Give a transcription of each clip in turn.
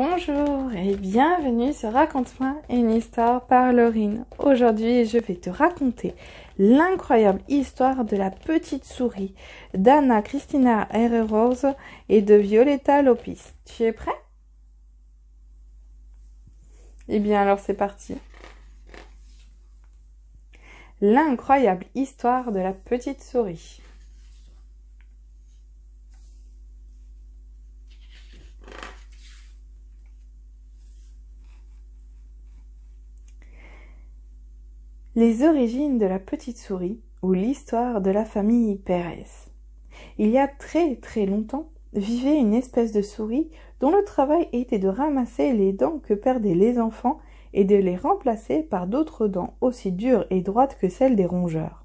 Bonjour et bienvenue sur Raconte-moi une histoire par Laurine. Aujourd'hui, je vais te raconter l'incroyable histoire de la petite souris d'Anna christina Rose et de Violetta Lopis. Tu es prêt Eh bien, alors c'est parti. L'incroyable histoire de la petite souris. Les origines de la petite souris ou l'histoire de la famille Pérez. Il y a très très longtemps vivait une espèce de souris dont le travail était de ramasser les dents que perdaient les enfants et de les remplacer par d'autres dents aussi dures et droites que celles des rongeurs.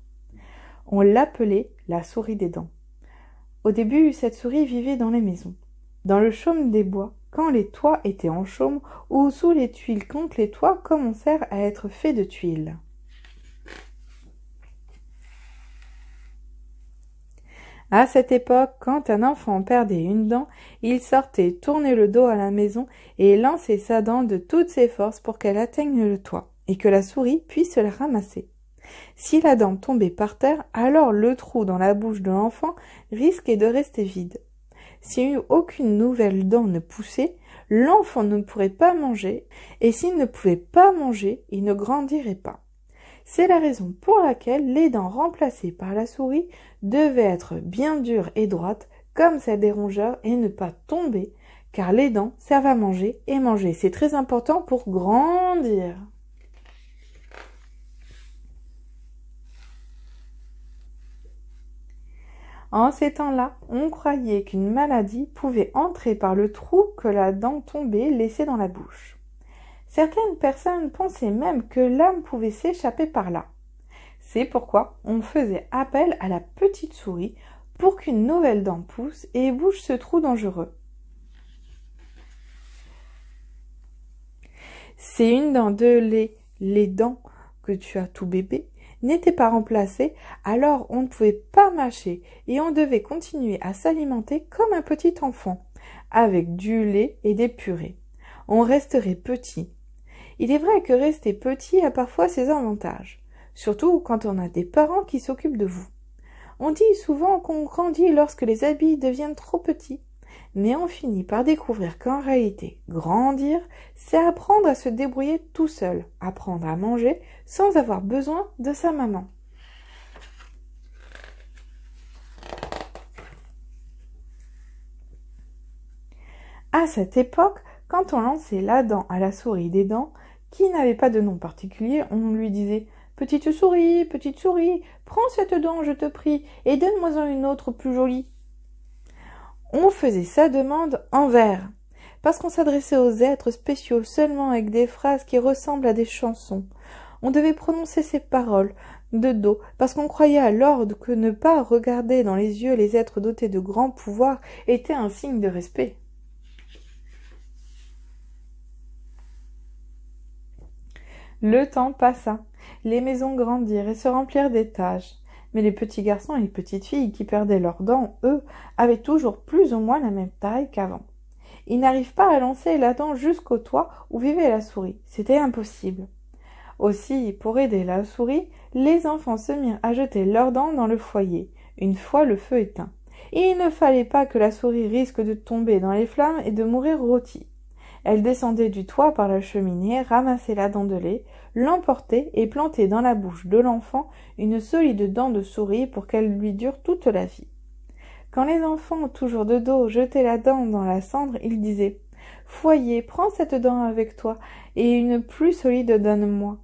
On l'appelait la souris des dents. Au début, cette souris vivait dans les maisons, dans le chaume des bois, quand les toits étaient en chaume, ou sous les tuiles quand les toits commencèrent à être faits de tuiles. À cette époque, quand un enfant perdait une dent, il sortait tourner le dos à la maison et lançait sa dent de toutes ses forces pour qu'elle atteigne le toit et que la souris puisse la ramasser. Si la dent tombait par terre, alors le trou dans la bouche de l'enfant risquait de rester vide. Si aucune nouvelle dent ne poussait, l'enfant ne pourrait pas manger, et s'il ne pouvait pas manger, il ne grandirait pas. C'est la raison pour laquelle les dents remplacées par la souris devaient être bien dures et droites comme celles des rongeurs et ne pas tomber, car les dents servent à manger et manger, c'est très important pour grandir. En ces temps-là, on croyait qu'une maladie pouvait entrer par le trou que la dent tombée laissait dans la bouche. Certaines personnes pensaient même que l'âme pouvait s'échapper par là. C'est pourquoi on faisait appel à la petite souris pour qu'une nouvelle dent pousse et bouge ce trou dangereux. C'est une dent de lait, les dents que tu as tout bébé, n'étaient pas remplacées, alors on ne pouvait pas mâcher et on devait continuer à s'alimenter comme un petit enfant, avec du lait et des purées. On resterait petit, il est vrai que rester petit a parfois ses avantages, surtout quand on a des parents qui s'occupent de vous. On dit souvent qu'on grandit lorsque les habits deviennent trop petits, mais on finit par découvrir qu'en réalité, grandir, c'est apprendre à se débrouiller tout seul, apprendre à manger sans avoir besoin de sa maman. À cette époque, quand on lançait la dent à la souris des dents, qui n'avait pas de nom particulier, on lui disait Petite souris, petite souris, prends cette dent, je te prie, et donne-moi-en une autre plus jolie. On faisait sa demande en vers, parce qu'on s'adressait aux êtres spéciaux seulement avec des phrases qui ressemblent à des chansons. On devait prononcer ces paroles de dos, parce qu'on croyait à l'ordre que ne pas regarder dans les yeux les êtres dotés de grands pouvoirs était un signe de respect. Le temps passa. Les maisons grandirent et se remplirent d'étages. Mais les petits garçons et les petites filles qui perdaient leurs dents, eux, avaient toujours plus ou moins la même taille qu'avant. Ils n'arrivent pas à lancer la dent jusqu'au toit où vivait la souris. C'était impossible. Aussi, pour aider la souris, les enfants se mirent à jeter leurs dents dans le foyer, une fois le feu éteint. il ne fallait pas que la souris risque de tomber dans les flammes et de mourir rôtie. Elle descendait du toit par la cheminée, ramassait la dent de lait, l'emportait et plantait dans la bouche de l'enfant une solide dent de souris pour qu'elle lui dure toute la vie. Quand les enfants, toujours de dos, jetaient la dent dans la cendre, ils disaient Foyer, prends cette dent avec toi, et une plus solide donne-moi.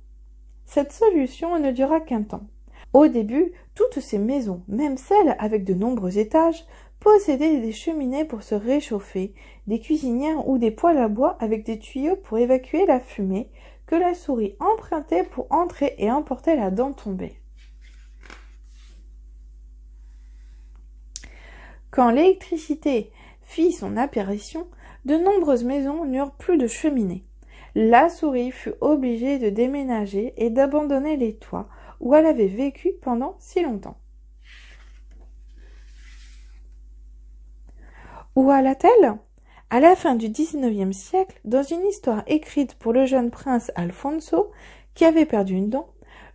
Cette solution ne dura qu'un temps. Au début, toutes ces maisons, même celles avec de nombreux étages, posséder des cheminées pour se réchauffer, des cuisinières ou des poêles à bois avec des tuyaux pour évacuer la fumée que la souris empruntait pour entrer et emporter la dent tombée. Quand l'électricité fit son apparition, de nombreuses maisons n'eurent plus de cheminées La souris fut obligée de déménager et d'abandonner les toits où elle avait vécu pendant si longtemps. Où alla-t-elle À la fin du XIXe siècle, dans une histoire écrite pour le jeune prince Alfonso, qui avait perdu une dent,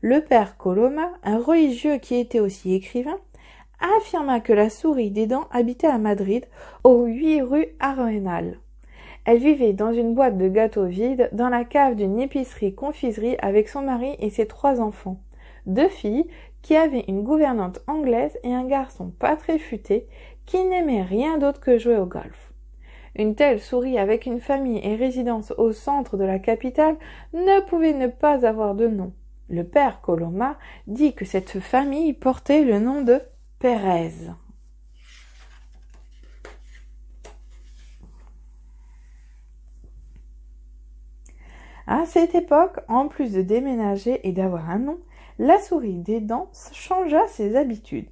le père Coloma, un religieux qui était aussi écrivain, affirma que la souris des dents habitait à Madrid, aux huit rues Arenal. Elle vivait dans une boîte de gâteaux vide, dans la cave d'une épicerie-confiserie avec son mari et ses trois enfants. Deux filles, qui avaient une gouvernante anglaise et un garçon pas très futé, qui n'aimait rien d'autre que jouer au golf. Une telle souris avec une famille et résidence au centre de la capitale ne pouvait ne pas avoir de nom. Le père Coloma dit que cette famille portait le nom de Pérez. À cette époque, en plus de déménager et d'avoir un nom, la souris des dents changea ses habitudes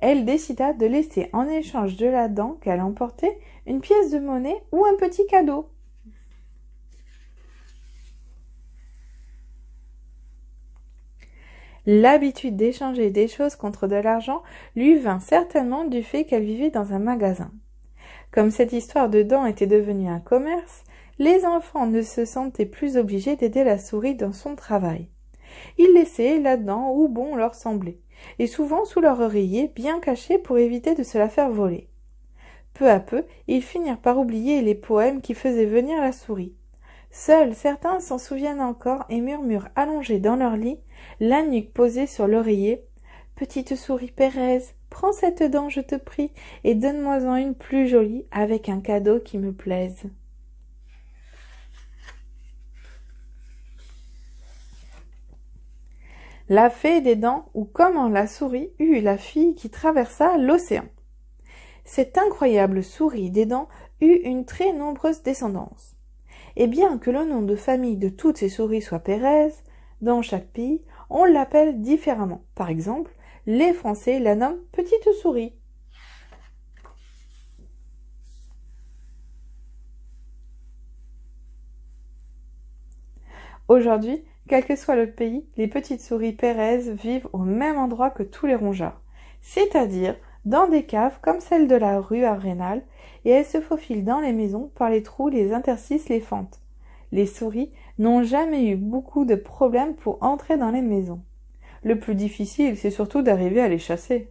elle décida de laisser en échange de la dent qu'elle emportait une pièce de monnaie ou un petit cadeau. L'habitude d'échanger des choses contre de l'argent lui vint certainement du fait qu'elle vivait dans un magasin. Comme cette histoire de dents était devenue un commerce, les enfants ne se sentaient plus obligés d'aider la souris dans son travail. Ils laissaient la dent où bon leur semblait et souvent sous leur oreiller, bien caché pour éviter de se la faire voler. Peu à peu, ils finirent par oublier les poèmes qui faisaient venir la souris. Seuls certains s'en souviennent encore et murmurent allongés dans leur lit, la nuque posée sur l'oreiller. Petite souris Pérez, prends cette dent, je te prie, et donne-moi-en une plus jolie avec un cadeau qui me plaise. la fée des dents ou comment la souris eut la fille qui traversa l'océan. Cette incroyable souris des dents eut une très nombreuse descendance. Et bien que le nom de famille de toutes ces souris soit Pérez, dans chaque pays, on l'appelle différemment. Par exemple, les Français la nomment petite souris. Aujourd'hui, quel que soit le pays, les petites souris pérèses vivent au même endroit que tous les rongeurs, c'est-à-dire dans des caves comme celle de la rue Arénal, et elles se faufilent dans les maisons par les trous, les interstices, les fentes. Les souris n'ont jamais eu beaucoup de problèmes pour entrer dans les maisons. Le plus difficile, c'est surtout d'arriver à les chasser.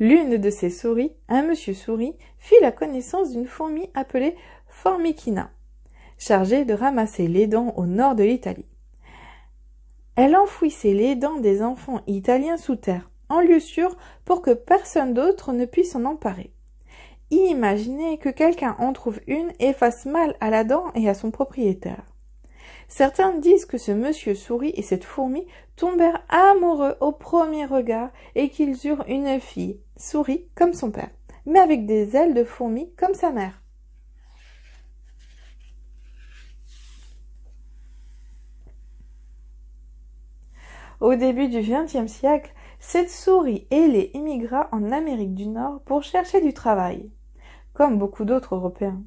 L'une de ces souris, un monsieur souris, fit la connaissance d'une fourmi appelée Formicina, chargée de ramasser les dents au nord de l'Italie. Elle enfouissait les dents des enfants italiens sous terre, en lieu sûr pour que personne d'autre ne puisse en emparer. Imaginez que quelqu'un en trouve une et fasse mal à la dent et à son propriétaire. Certains disent que ce monsieur souris et cette fourmi tombèrent amoureux au premier regard et qu'ils eurent une fille, souris comme son père, mais avec des ailes de fourmi comme sa mère. Au début du XXe siècle, cette souris ailée immigra en Amérique du Nord pour chercher du travail, comme beaucoup d'autres Européens.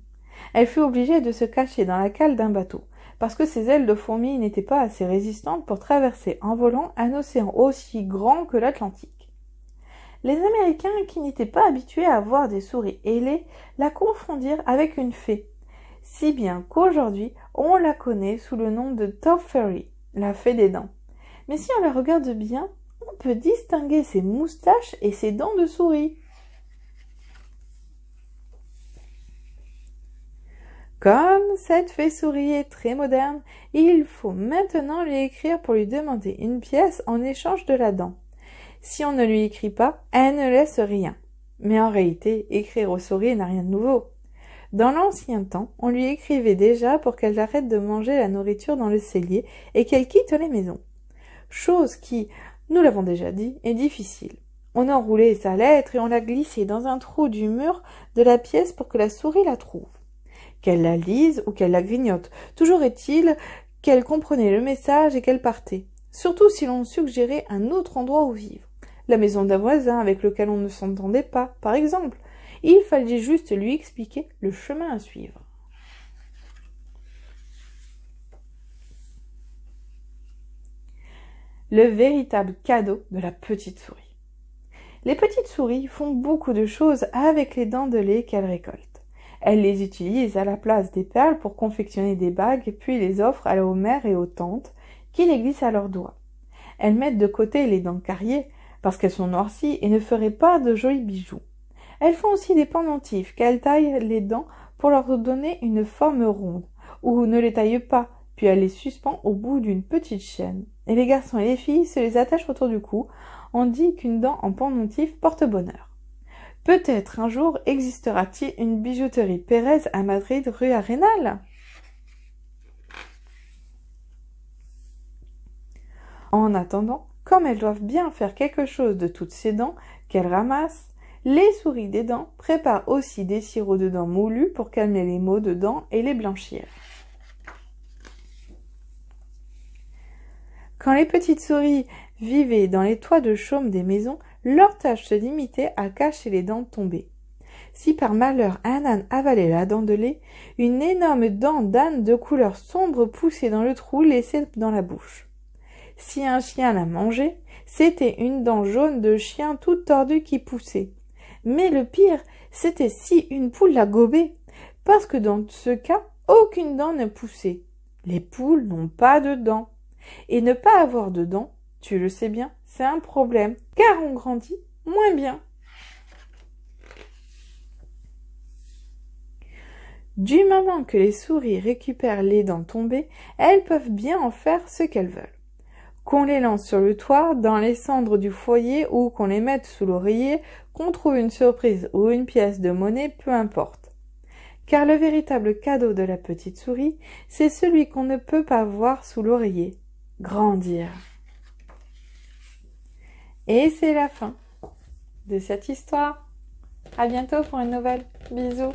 Elle fut obligée de se cacher dans la cale d'un bateau, parce que ses ailes de fourmi n'étaient pas assez résistantes pour traverser en volant un océan aussi grand que l'Atlantique. Les Américains, qui n'étaient pas habitués à voir des souris ailées, la confondirent avec une fée, si bien qu'aujourd'hui on la connaît sous le nom de Toffery, la fée des dents. Mais si on la regarde bien, on peut distinguer ses moustaches et ses dents de souris. Comme cette fée souris est très moderne, il faut maintenant lui écrire pour lui demander une pièce en échange de la dent. Si on ne lui écrit pas, elle ne laisse rien. Mais en réalité, écrire aux souris n'a rien de nouveau. Dans l'ancien temps, on lui écrivait déjà pour qu'elle arrête de manger la nourriture dans le cellier et qu'elle quitte les maisons. Chose qui, nous l'avons déjà dit, est difficile. On enroulait sa lettre et on la glissée dans un trou du mur de la pièce pour que la souris la trouve qu'elle la lise ou qu'elle la grignote. Toujours est-il qu'elle comprenait le message et qu'elle partait. Surtout si l'on suggérait un autre endroit où vivre. La maison d'un voisin avec lequel on ne s'entendait pas, par exemple. Il fallait juste lui expliquer le chemin à suivre. Le véritable cadeau de la petite souris. Les petites souris font beaucoup de choses avec les dents de lait qu'elles récoltent. Elles les utilise à la place des perles pour confectionner des bagues, puis les offre aux mères et aux tantes, qui les glissent à leurs doigts. Elles mettent de côté les dents carriées, parce qu'elles sont noircies et ne feraient pas de jolis bijoux. Elles font aussi des pendentifs, qu'elles taillent les dents pour leur donner une forme ronde, ou ne les taillent pas, puis elles les suspendent au bout d'une petite chaîne. Et les garçons et les filles se les attachent autour du cou. On dit qu'une dent en pendentif porte bonheur. Peut-être un jour existera-t-il une bijouterie Pérez à Madrid, rue Arenal En attendant, comme elles doivent bien faire quelque chose de toutes ces dents qu'elles ramassent, les souris des dents préparent aussi des sirops de dents moulus pour calmer les maux de dents et les blanchir. Quand les petites souris vivaient dans les toits de chaume des maisons, leur tâche se limitait à cacher les dents tombées. Si par malheur un âne avalait la dent de lait, une énorme dent d'âne de couleur sombre poussait dans le trou laissé dans la bouche. Si un chien la mangeait, c'était une dent jaune de chien toute tordue qui poussait. Mais le pire, c'était si une poule la gobait, parce que dans ce cas, aucune dent ne poussait. Les poules n'ont pas de dents. Et ne pas avoir de dents, tu le sais bien, c'est un problème, car on grandit moins bien. Du moment que les souris récupèrent les dents tombées, elles peuvent bien en faire ce qu'elles veulent. Qu'on les lance sur le toit, dans les cendres du foyer ou qu'on les mette sous l'oreiller, qu'on trouve une surprise ou une pièce de monnaie, peu importe. Car le véritable cadeau de la petite souris, c'est celui qu'on ne peut pas voir sous l'oreiller. Grandir. Et c'est la fin de cette histoire. À bientôt pour une nouvelle. Bisous.